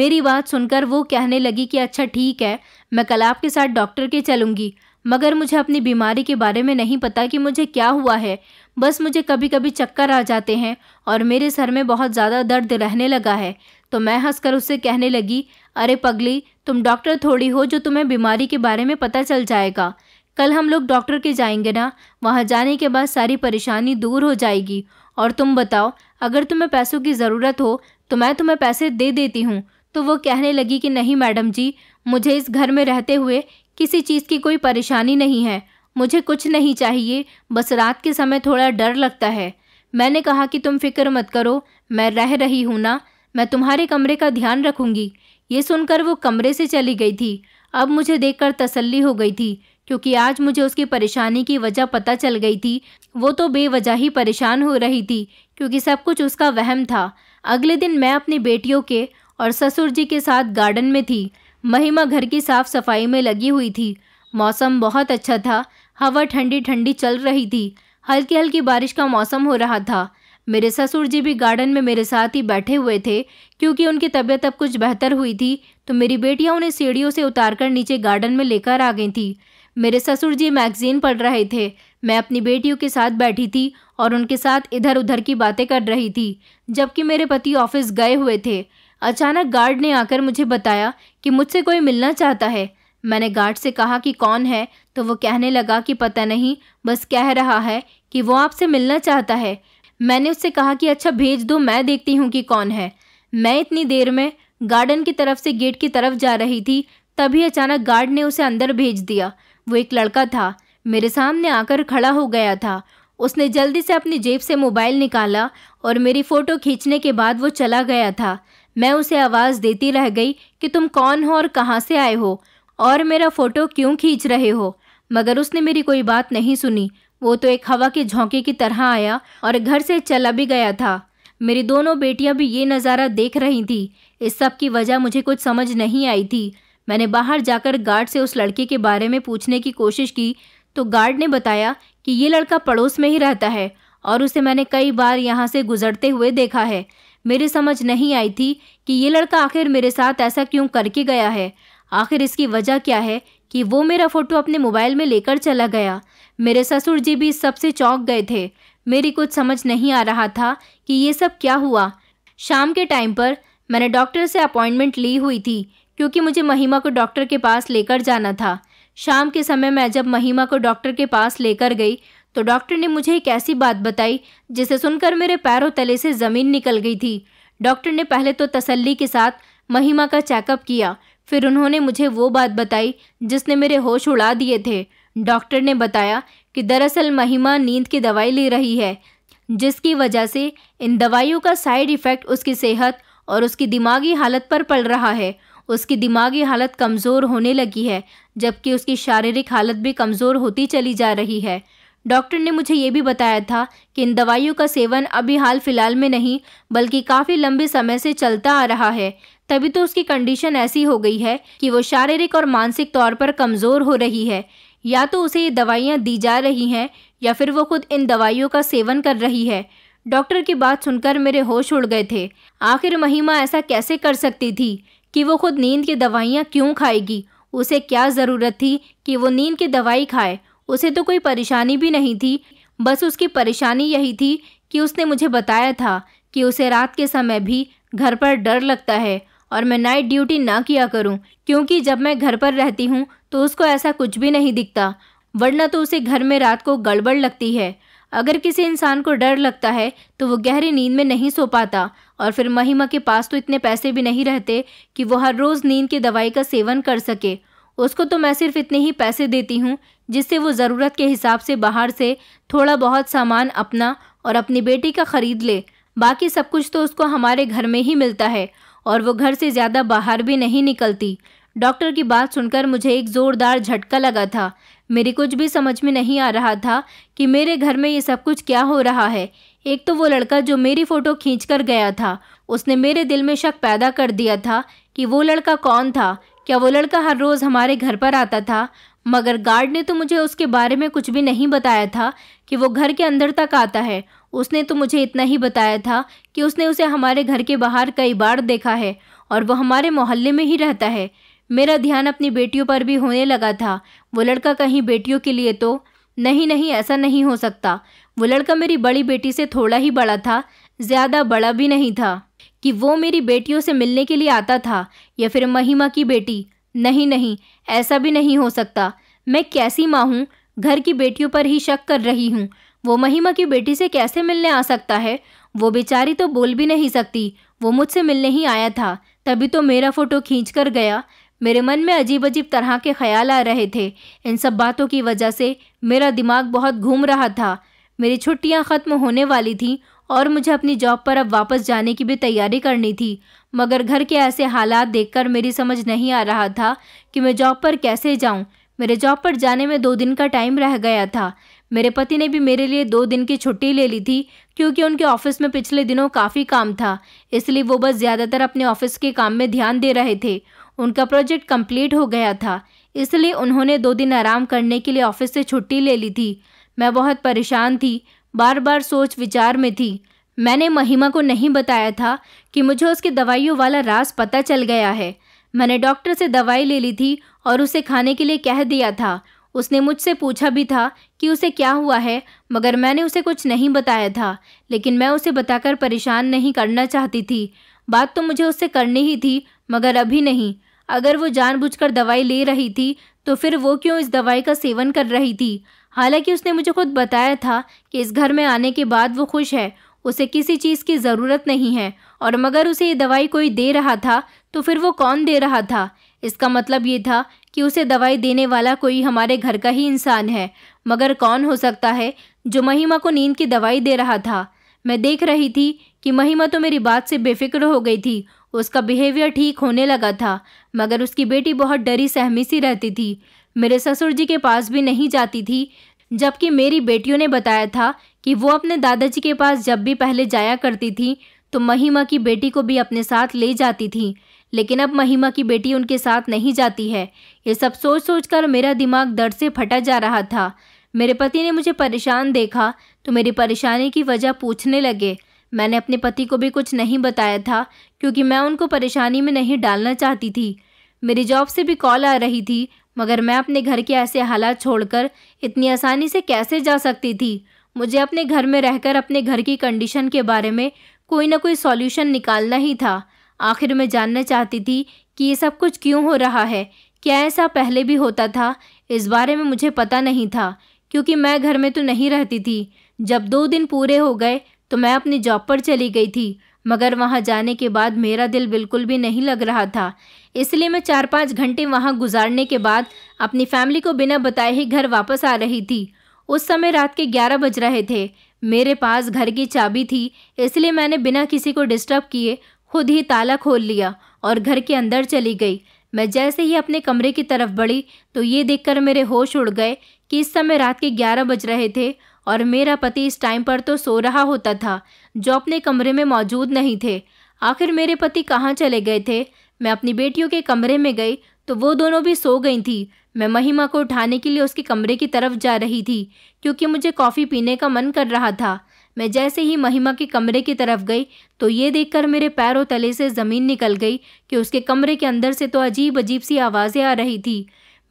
A: मेरी बात सुनकर वो कहने लगी कि अच्छा ठीक है मैं कल आपके साथ डॉक्टर के चलूँगी मगर मुझे अपनी बीमारी के बारे में नहीं पता कि मुझे क्या हुआ है बस मुझे कभी कभी चक्कर आ जाते हैं और मेरे सर में बहुत ज़्यादा दर्द रहने लगा है तो मैं हंसकर उससे कहने लगी अरे पगली तुम डॉक्टर थोड़ी हो जो तुम्हें बीमारी के बारे में पता चल जाएगा कल हम लोग डॉक्टर के जाएंगे ना वहाँ जाने के बाद सारी परेशानी दूर हो जाएगी और तुम बताओ अगर तुम्हें पैसों की ज़रूरत हो तो मैं तुम्हें पैसे दे देती हूँ तो वो कहने लगी कि नहीं मैडम जी मुझे इस घर में रहते हुए किसी चीज़ की कोई परेशानी नहीं है मुझे कुछ नहीं चाहिए बस रात के समय थोड़ा डर लगता है मैंने कहा कि तुम फिक्र मत करो मैं रह रही हूँ ना मैं तुम्हारे कमरे का ध्यान रखूँगी ये सुनकर वो कमरे से चली गई थी अब मुझे देखकर तसल्ली हो गई थी क्योंकि आज मुझे उसकी परेशानी की वजह पता चल गई थी वो तो बेवजह ही परेशान हो रही थी क्योंकि सब कुछ उसका वहम था अगले दिन मैं अपनी बेटियों के और ससुर जी के साथ गार्डन में थी महिमा घर की साफ सफाई में लगी हुई थी मौसम बहुत अच्छा था हवा ठंडी ठंडी चल रही थी हल्की हल्की बारिश का मौसम हो रहा था मेरे ससुर जी भी गार्डन में मेरे साथ ही बैठे हुए थे क्योंकि उनकी तबीयत अब कुछ बेहतर हुई थी तो मेरी बेटियां उन्हें सीढ़ियों से उतारकर नीचे गार्डन में लेकर आ गई थी मेरे ससुर जी मैगजीन पढ़ रहे थे मैं अपनी बेटियों के साथ बैठी थी और उनके साथ इधर उधर की बातें कर रही थी जबकि मेरे पति ऑफिस गए हुए थे अचानक गार्ड ने आकर मुझे बताया कि मुझसे कोई मिलना चाहता है मैंने गार्ड से कहा कि कौन है तो वो कहने लगा कि पता नहीं बस कह रहा है कि वो आपसे मिलना चाहता है मैंने उससे कहा कि अच्छा भेज दो मैं देखती हूँ कि कौन है मैं इतनी देर में गार्डन की तरफ से गेट की तरफ जा रही थी तभी अचानक गार्ड ने उसे अंदर भेज दिया वो एक लड़का था मेरे सामने आकर खड़ा हो गया था उसने जल्दी से अपनी जेब से मोबाइल निकाला और मेरी फ़ोटो खींचने के बाद वो चला गया था मैं उसे आवाज़ देती रह गई कि तुम कौन हो और कहाँ से आए हो और मेरा फ़ोटो क्यों खींच रहे हो मगर उसने मेरी कोई बात नहीं सुनी वो तो एक हवा के झोंके की तरह आया और घर से चला भी गया था मेरी दोनों बेटियां भी ये नज़ारा देख रही थी इस सब की वजह मुझे कुछ समझ नहीं आई थी मैंने बाहर जाकर गार्ड से उस लड़के के बारे में पूछने की कोशिश की तो गार्ड ने बताया कि ये लड़का पड़ोस में ही रहता है और उसे मैंने कई बार यहाँ से गुजरते हुए देखा है मेरी समझ नहीं आई थी कि ये लड़का आखिर मेरे साथ ऐसा क्यों करके गया है आखिर इसकी वजह क्या है कि वो मेरा फ़ोटो अपने मोबाइल में लेकर चला गया मेरे ससुर जी भी सबसे चौंक गए थे मेरी कुछ समझ नहीं आ रहा था कि ये सब क्या हुआ शाम के टाइम पर मैंने डॉक्टर से अपॉइंटमेंट ली हुई थी क्योंकि मुझे महिमा को डॉक्टर के पास लेकर जाना था शाम के समय मैं जब महिमा को डॉक्टर के पास लेकर गई तो डॉक्टर ने मुझे एक ऐसी बात बताई जिसे सुनकर मेरे पैरों तले से ज़मीन निकल गई थी डॉक्टर ने पहले तो तसल्ली के साथ महिमा का चेकअप किया फिर उन्होंने मुझे वो बात बताई जिसने मेरे होश उड़ा दिए थे डॉक्टर ने बताया कि दरअसल महिमा नींद की दवाई ले रही है जिसकी वजह से इन दवाइयों का साइड इफ़ेक्ट उसकी सेहत और उसकी दिमागी हालत पर पड़ रहा है उसकी दिमागी हालत कमज़ोर होने लगी है जबकि उसकी शारीरिक हालत भी कमज़ोर होती चली जा रही है डॉक्टर ने मुझे ये भी बताया था कि इन दवाइयों का सेवन अभी हाल फिलहाल में नहीं बल्कि काफ़ी लंबे समय से चलता आ रहा है तभी तो उसकी कंडीशन ऐसी हो गई है कि वो शारीरिक और मानसिक तौर पर कमज़ोर हो रही है या तो उसे ये दवाइयाँ दी जा रही हैं या फिर वो खुद इन दवाइयों का सेवन कर रही है डॉक्टर की बात सुनकर मेरे होश उड़ गए थे आखिर महिमा ऐसा कैसे कर सकती थी कि वो खुद नींद की दवाइयाँ क्यों खाएगी उसे क्या ज़रूरत थी कि वो नींद की दवाई खाए उसे तो कोई परेशानी भी नहीं थी बस उसकी परेशानी यही थी कि उसने मुझे बताया था कि उसे रात के समय भी घर पर डर लगता है और मैं नाइट ड्यूटी ना किया करूं क्योंकि जब मैं घर पर रहती हूं तो उसको ऐसा कुछ भी नहीं दिखता वरना तो उसे घर में रात को गड़बड़ लगती है अगर किसी इंसान को डर लगता है तो वो गहरी नींद में नहीं सो पाता और फिर महिमा के पास तो इतने पैसे भी नहीं रहते कि वो हर रोज़ नींद की दवाई का सेवन कर सके उसको तो मैं सिर्फ इतने ही पैसे देती हूँ जिससे वो ज़रूरत के हिसाब से बाहर से थोड़ा बहुत सामान अपना और अपनी बेटी का ख़रीद ले बाकी सब कुछ तो उसको हमारे घर में ही मिलता है और वो घर से ज़्यादा बाहर भी नहीं निकलती डॉक्टर की बात सुनकर मुझे एक ज़ोरदार झटका लगा था मेरी कुछ भी समझ में नहीं आ रहा था कि मेरे घर में ये सब कुछ क्या हो रहा है एक तो वो लड़का जो मेरी फ़ोटो खींच कर गया था उसने मेरे दिल में शक पैदा कर दिया था कि वो लड़का कौन था क्या वो लड़का हर रोज़ हमारे घर पर आता था मगर गार्ड ने तो मुझे उसके बारे में कुछ भी नहीं बताया था कि वो घर के अंदर तक आता है उसने तो मुझे इतना ही बताया था कि उसने उसे हमारे घर के बाहर कई बार देखा है और वो हमारे मोहल्ले में ही रहता है मेरा ध्यान अपनी बेटियों पर भी होने लगा था वो लड़का कहीं बेटियों के लिए तो नहीं नहीं ऐसा नहीं हो सकता वो लड़का मेरी बड़ी बेटी से थोड़ा ही बड़ा था ज़्यादा बड़ा भी नहीं था कि वो मेरी बेटियों से मिलने के लिए आता था या फिर महिमा की बेटी नहीं नहीं ऐसा भी नहीं हो सकता मैं कैसी माँ हूँ घर की बेटियों पर ही शक कर रही हूँ वो महिमा की बेटी से कैसे मिलने आ सकता है वो बेचारी तो बोल भी नहीं सकती वो मुझसे मिलने ही आया था तभी तो मेरा फ़ोटो खींच कर गया मेरे मन में अजीब अजीब तरह के ख्याल आ रहे थे इन सब बातों की वजह से मेरा दिमाग बहुत घूम रहा था मेरी छुट्टियां ख़त्म होने वाली थीं और मुझे अपनी जॉब पर अब वापस जाने की भी तैयारी करनी थी मगर घर के ऐसे हालात देखकर मेरी समझ नहीं आ रहा था कि मैं जॉब पर कैसे जाऊं मेरे जॉब पर जाने में दो दिन का टाइम रह गया था मेरे पति ने भी मेरे लिए दो दिन की छुट्टी ले ली थी क्योंकि उनके ऑफिस में पिछले दिनों काफ़ी काम था इसलिए वो बस ज़्यादातर अपने ऑफिस के काम में ध्यान दे रहे थे उनका प्रोजेक्ट कंप्लीट हो गया था इसलिए उन्होंने दो दिन आराम करने के लिए ऑफिस से छुट्टी ले ली थी मैं बहुत परेशान थी बार बार सोच विचार में थी मैंने महिमा को नहीं बताया था कि मुझे उसके दवाइयों वाला रास पता चल गया है मैंने डॉक्टर से दवाई ले ली थी और उसे खाने के लिए कह दिया था उसने मुझसे पूछा भी था कि उसे क्या हुआ है मगर मैंने उसे कुछ नहीं बताया था लेकिन मैं उसे बताकर परेशान नहीं करना चाहती थी बात तो मुझे उससे करनी ही थी मगर अभी नहीं अगर वो जानबूझकर दवाई ले रही थी तो फिर वो क्यों इस दवाई का सेवन कर रही थी हालांकि उसने मुझे खुद बताया था कि इस घर में आने के बाद वो खुश है उसे किसी चीज़ की ज़रूरत नहीं है और मगर उसे ये दवाई कोई दे रहा था तो फिर वो कौन दे रहा था इसका मतलब ये था कि उसे दवाई देने वाला कोई हमारे घर का ही इंसान है मगर कौन हो सकता है जो महिमा को नींद की दवाई दे रहा था मैं देख रही थी कि महिमा तो मेरी बात से बेफिक्र हो गई थी उसका बिहेवियर ठीक होने लगा था मगर उसकी बेटी बहुत डरी सहमी सी रहती थी मेरे ससुर जी के पास भी नहीं जाती थी जबकि मेरी बेटियों ने बताया था कि वो अपने दादाजी के पास जब भी पहले जाया करती थी तो महिमा की बेटी को भी अपने साथ ले जाती थी लेकिन अब महिमा की बेटी उनके साथ नहीं जाती है ये सब सोच सोच कर मेरा दिमाग दर्द से फटा जा रहा था मेरे पति ने मुझे परेशान देखा तो मेरी परेशानी की वजह पूछने लगे मैंने अपने पति को भी कुछ नहीं बताया था क्योंकि मैं उनको परेशानी में नहीं डालना चाहती थी मेरी जॉब से भी कॉल आ रही थी मगर मैं अपने घर के ऐसे हालात छोड़कर इतनी आसानी से कैसे जा सकती थी मुझे अपने घर में रहकर अपने घर की कंडीशन के बारे में कोई ना कोई सॉल्यूशन निकालना ही था आखिर मैं जानना चाहती थी कि ये सब कुछ क्यों हो रहा है क्या ऐसा पहले भी होता था इस बारे में मुझे पता नहीं था क्योंकि मैं घर में तो नहीं रहती थी जब दो दिन पूरे हो गए तो मैं अपनी जॉब पर चली गई थी मगर वहाँ जाने के बाद मेरा दिल बिल्कुल भी नहीं लग रहा था इसलिए मैं चार पाँच घंटे वहाँ गुजारने के बाद अपनी फैमिली को बिना बताए ही घर वापस आ रही थी उस समय रात के ग्यारह बज रहे थे मेरे पास घर की चाबी थी इसलिए मैंने बिना किसी को डिस्टर्ब किए खुद ही ताला खोल लिया और घर के अंदर चली गई मैं जैसे ही अपने कमरे की तरफ बढ़ी तो ये देखकर मेरे होश उड़ गए कि इस समय रात के ग्यारह बज रहे थे और मेरा पति इस टाइम पर तो सो रहा होता था जो अपने कमरे में मौजूद नहीं थे आखिर मेरे पति कहाँ चले गए थे मैं अपनी बेटियों के कमरे में गई तो वो दोनों भी सो गई थी मैं महिमा को उठाने के लिए उसके कमरे की तरफ जा रही थी क्योंकि मुझे कॉफ़ी पीने का मन कर रहा था मैं जैसे ही महिमा के कमरे की तरफ गई तो ये देखकर मेरे पैरों तले से ज़मीन निकल गई कि उसके कमरे के अंदर से तो अजीब अजीब सी आवाज़ें आ रही थी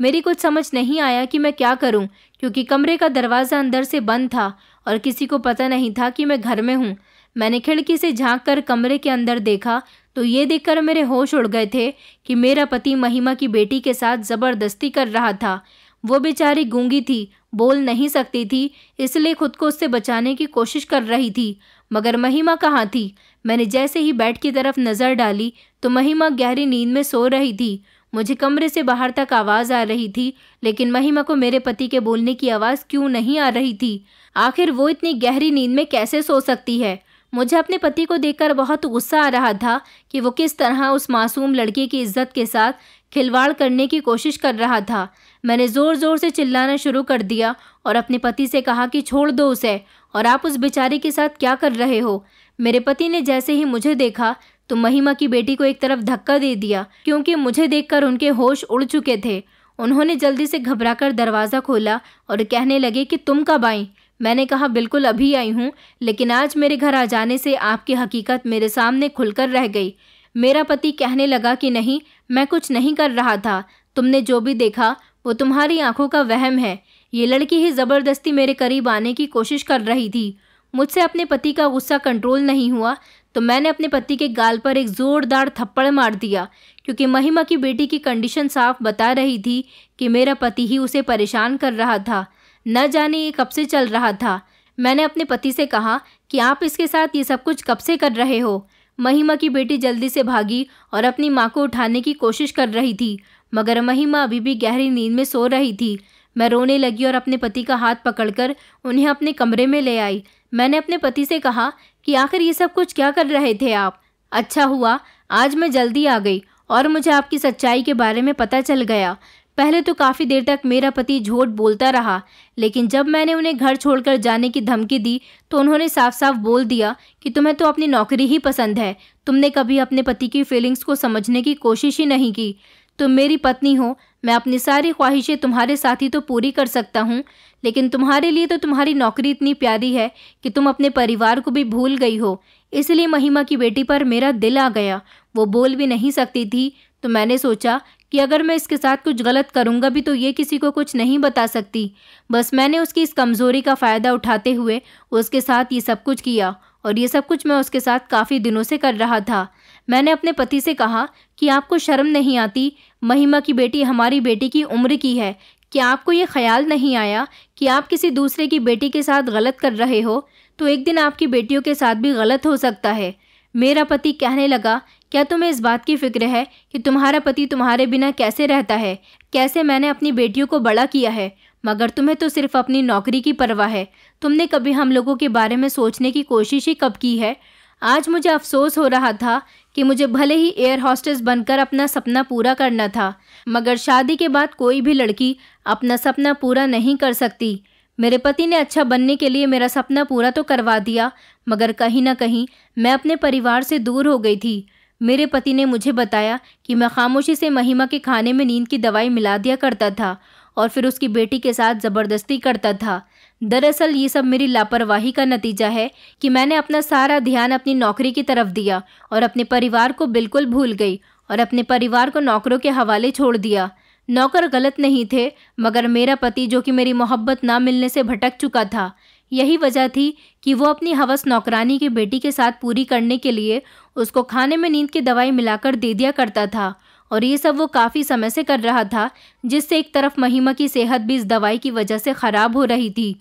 A: मेरी कुछ समझ नहीं आया कि मैं क्या करूं क्योंकि कमरे का दरवाज़ा अंदर से बंद था और किसी को पता नहीं था कि मैं घर में हूं मैंने खिड़की से झांक कर कमरे के अंदर देखा तो ये देखकर मेरे होश उड़ गए थे कि मेरा पति महिमा की बेटी के साथ ज़बरदस्ती कर रहा था वो बेचारी गूंगी थी बोल नहीं सकती थी इसलिए खुद को उससे बचाने की कोशिश कर रही थी मगर महिमा कहाँ थी मैंने जैसे ही बेड की तरफ नज़र डाली तो महिमा गहरी नींद में सो रही थी मुझे कमरे से बाहर तक आवाज़ आ रही थी लेकिन महिमा को मेरे पति के बोलने की आवाज़ क्यों नहीं आ रही थी आखिर वो इतनी गहरी नींद में कैसे सो सकती है मुझे अपने पति को देखकर बहुत गुस्सा आ रहा था कि वो किस तरह उस मासूम लड़के की इज्जत के साथ खिलवाड़ करने की कोशिश कर रहा था मैंने ज़ोर ज़ोर से चिल्लाना शुरू कर दिया और अपने पति से कहा कि छोड़ दो उसे और आप उस बेचारे के साथ क्या कर रहे हो मेरे पति ने जैसे ही मुझे देखा तो महिमा की बेटी को एक तरफ धक्का दे दिया क्योंकि मुझे देखकर उनके होश उड़ चुके थे उन्होंने जल्दी से घबराकर दरवाज़ा खोला और कहने लगे कि तुम कब आई मैंने कहा बिल्कुल अभी आई हूँ लेकिन आज मेरे घर आ जाने से आपकी हकीकत मेरे सामने खुलकर रह गई मेरा पति कहने लगा कि नहीं मैं कुछ नहीं कर रहा था तुमने जो भी देखा वो तुम्हारी आंखों का वहम है ये लड़की ही ज़बरदस्ती मेरे करीब आने की कोशिश कर रही थी मुझसे अपने पति का गुस्सा कंट्रोल नहीं हुआ तो मैंने अपने पति के गाल पर एक ज़ोरदार थप्पड़ मार दिया क्योंकि महिमा की बेटी की कंडीशन साफ बता रही थी कि मेरा पति ही उसे परेशान कर रहा था न जाने ये कब से चल रहा था मैंने अपने पति से कहा कि आप इसके साथ ये सब कुछ कब से कर रहे हो महिमा की बेटी जल्दी से भागी और अपनी माँ को उठाने की कोशिश कर रही थी मगर महिमा अभी भी गहरी नींद में सो रही थी मैं रोने लगी और अपने पति का हाथ पकड़कर उन्हें अपने कमरे में ले आई मैंने अपने पति से कहा कि आखिर ये सब कुछ क्या कर रहे थे आप अच्छा हुआ आज मैं जल्दी आ गई और मुझे आपकी सच्चाई के बारे में पता चल गया पहले तो काफ़ी देर तक मेरा पति झूठ बोलता रहा लेकिन जब मैंने उन्हें घर छोड़कर जाने की धमकी दी तो उन्होंने साफ साफ बोल दिया कि तुम्हें तो अपनी नौकरी ही पसंद है तुमने कभी अपने पति की फीलिंग्स को समझने की कोशिश ही नहीं की तुम मेरी पत्नी हो मैं अपनी सारी ख्वाहिशें तुम्हारे साथ ही तो पूरी कर सकता हूँ लेकिन तुम्हारे लिए तो तुम्हारी नौकरी इतनी प्यारी है कि तुम अपने परिवार को भी भूल गई हो इसलिए महिमा की बेटी पर मेरा दिल आ गया वो बोल भी नहीं सकती थी तो मैंने सोचा कि अगर मैं इसके साथ कुछ गलत करूँगा भी तो ये किसी को कुछ नहीं बता सकती बस मैंने उसकी इस कमज़ोरी का फ़ायदा उठाते हुए उसके साथ ये सब कुछ किया और ये सब कुछ मैं उसके साथ काफ़ी दिनों से कर रहा था मैंने अपने पति से कहा कि आपको शर्म नहीं आती महिमा की बेटी हमारी बेटी की उम्र की है क्या आपको ये ख्याल नहीं आया कि आप किसी दूसरे की बेटी के साथ गलत कर रहे हो तो एक दिन आपकी बेटियों के साथ भी गलत हो सकता है मेरा पति कहने लगा क्या तुम्हें इस बात की फिक्र है कि तुम्हारा पति तुम्हारे बिना कैसे रहता है कैसे मैंने अपनी बेटियों को बड़ा किया है मगर तुम्हें तो सिर्फ अपनी नौकरी की परवाह है तुमने कभी हम लोगों के बारे में सोचने की कोशिश ही कब की है आज मुझे अफसोस हो रहा था कि मुझे भले ही एयर हॉस्टेस बनकर अपना सपना पूरा करना था मगर शादी के बाद कोई भी लड़की अपना सपना पूरा नहीं कर सकती मेरे पति ने अच्छा बनने के लिए मेरा सपना पूरा तो करवा दिया मगर कहीं ना कहीं मैं अपने परिवार से दूर हो गई थी मेरे पति ने मुझे बताया कि मैं खामोशी से महिमा के खाने में नींद की दवाई मिला दिया करता था और फिर उसकी बेटी के साथ ज़बरदस्ती करता था दरअसल ये सब मेरी लापरवाही का नतीजा है कि मैंने अपना सारा ध्यान अपनी नौकरी की तरफ दिया और अपने परिवार को बिल्कुल भूल गई और अपने परिवार को नौकरों के हवाले छोड़ दिया नौकर गलत नहीं थे मगर मेरा पति जो कि मेरी मोहब्बत ना मिलने से भटक चुका था यही वजह थी कि वो अपनी हवस नौकरानी की बेटी के साथ पूरी करने के लिए उसको खाने में नींद की दवाई मिलाकर दे दिया करता था और ये सब वो काफ़ी समय से कर रहा था जिससे एक तरफ महिमा की सेहत भी इस दवाई की वजह से ख़राब हो रही थी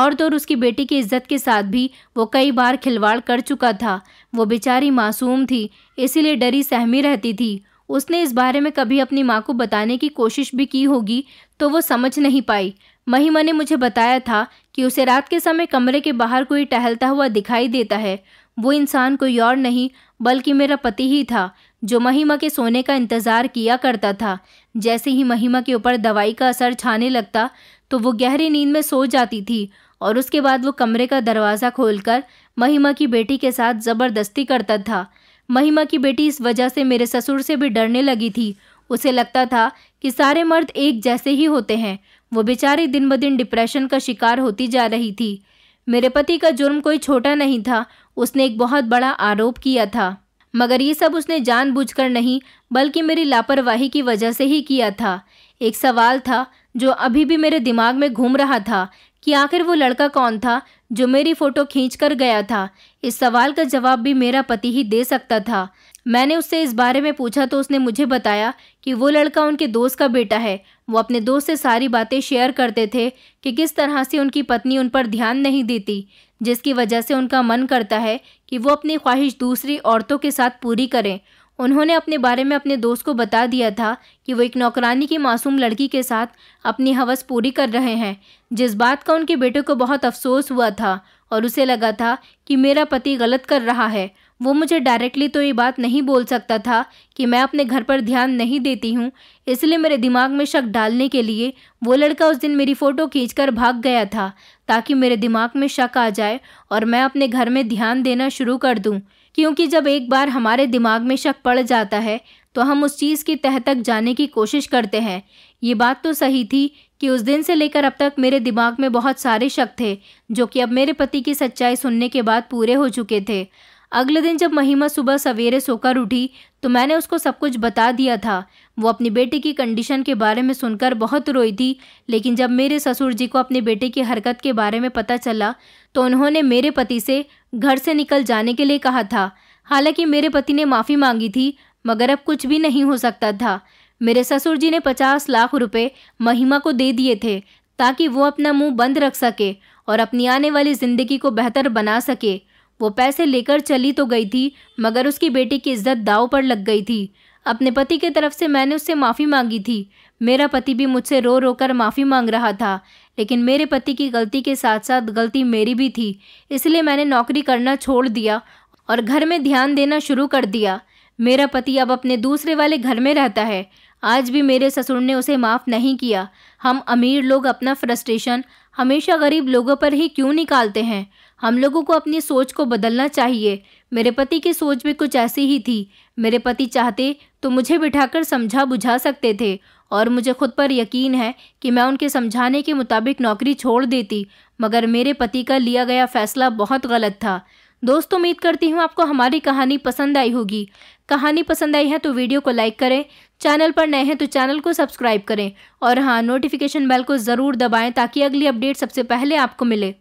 A: और तो और उसकी बेटी की इज्जत के साथ भी वो कई बार खिलवाड़ कर चुका था वो बेचारी मासूम थी इसीलिए डरी सहमी रहती थी उसने इस बारे में कभी अपनी माँ को बताने की कोशिश भी की होगी तो वो समझ नहीं पाई महिमा ने मुझे बताया था कि उसे रात के समय कमरे के बाहर कोई टहलता हुआ दिखाई देता है वो इंसान कोई और नहीं बल्कि मेरा पति ही था जो महिमा के सोने का इंतज़ार किया करता था जैसे ही महिमा के ऊपर दवाई का असर छाने लगता तो वो गहरी नींद में सो जाती थी और उसके बाद वो कमरे का दरवाज़ा खोलकर महिमा की बेटी के साथ ज़बरदस्ती करता था महिमा की बेटी इस वजह से मेरे ससुर से भी डरने लगी थी उसे लगता था कि सारे मर्द एक जैसे ही होते हैं वो बेचारी दिन ब दिन डिप्रेशन का शिकार होती जा रही थी मेरे पति का जुर्म कोई छोटा नहीं था उसने एक बहुत बड़ा आरोप किया था मगर ये सब उसने जानबूझकर नहीं बल्कि मेरी लापरवाही की वजह से ही किया था एक सवाल था जो अभी भी मेरे दिमाग में घूम रहा था कि आखिर वो लड़का कौन था जो मेरी फ़ोटो खींच कर गया था इस सवाल का जवाब भी मेरा पति ही दे सकता था मैंने उससे इस बारे में पूछा तो उसने मुझे बताया कि वो लड़का उनके दोस्त का बेटा है वो अपने दोस्त से सारी बातें शेयर करते थे कि किस तरह से उनकी पत्नी उन पर ध्यान नहीं देती जिसकी वजह से उनका मन करता है कि वो अपनी ख्वाहिश दूसरी औरतों के साथ पूरी करें उन्होंने अपने बारे में अपने दोस्त को बता दिया था कि वो एक नौकरानी की मासूम लड़की के साथ अपनी हवस पूरी कर रहे हैं जिस बात का उनके बेटे को बहुत अफसोस हुआ था और उसे लगा था कि मेरा पति गलत कर रहा है वो मुझे डायरेक्टली तो ये बात नहीं बोल सकता था कि मैं अपने घर पर ध्यान नहीं देती हूँ इसलिए मेरे दिमाग में शक डालने के लिए वो लड़का उस दिन मेरी फ़ोटो खींचकर भाग गया था ताकि मेरे दिमाग में शक आ जाए और मैं अपने घर में ध्यान देना शुरू कर दूँ क्योंकि जब एक बार हमारे दिमाग में शक पड़ जाता है तो हम उस चीज़ की तह तक जाने की कोशिश करते हैं ये बात तो सही थी कि उस दिन से लेकर अब तक मेरे दिमाग में बहुत सारे शक थे जो कि अब मेरे पति की सच्चाई सुनने के बाद पूरे हो चुके थे अगले दिन जब महिमा सुबह सवेरे सोकर उठी तो मैंने उसको सब कुछ बता दिया था वो अपनी बेटे की कंडीशन के बारे में सुनकर बहुत रोई थी लेकिन जब मेरे ससुर जी को अपने बेटे की हरकत के बारे में पता चला तो उन्होंने मेरे पति से घर से निकल जाने के लिए कहा था हालांकि मेरे पति ने माफ़ी मांगी थी मगर अब कुछ भी नहीं हो सकता था मेरे ससुर जी ने पचास लाख रुपये महिमा को दे दिए थे ताकि वो अपना मुंह बंद रख सके और अपनी आने वाली ज़िंदगी को बेहतर बना सके वो पैसे लेकर चली तो गई थी मगर उसकी बेटी की इज्जत दाव पर लग गई थी अपने पति की तरफ से मैंने उससे माफ़ी मांगी थी मेरा पति भी मुझसे रो रो कर माफ़ी मांग रहा था लेकिन मेरे पति की गलती के साथ साथ गलती मेरी भी थी इसलिए मैंने नौकरी करना छोड़ दिया और घर में ध्यान देना शुरू कर दिया मेरा पति अब अपने दूसरे वाले घर में रहता है आज भी मेरे ससुर ने उसे माफ़ नहीं किया हम अमीर लोग अपना फ्रस्ट्रेशन हमेशा गरीब लोगों पर ही क्यों निकालते हैं हम लोगों को अपनी सोच को बदलना चाहिए मेरे पति की सोच भी कुछ ऐसी ही थी मेरे पति चाहते तो मुझे बिठाकर समझा बुझा सकते थे और मुझे खुद पर यकीन है कि मैं उनके समझाने के मुताबिक नौकरी छोड़ देती मगर मेरे पति का लिया गया फैसला बहुत गलत था दोस्तों उम्मीद करती हूँ आपको हमारी कहानी पसंद आई होगी कहानी पसंद आई है तो वीडियो को लाइक करें चैनल पर नए हैं तो चैनल को सब्सक्राइब करें और हाँ नोटिफिकेशन बेल को ज़रूर दबाएं ताकि अगली अपडेट सबसे पहले आपको मिले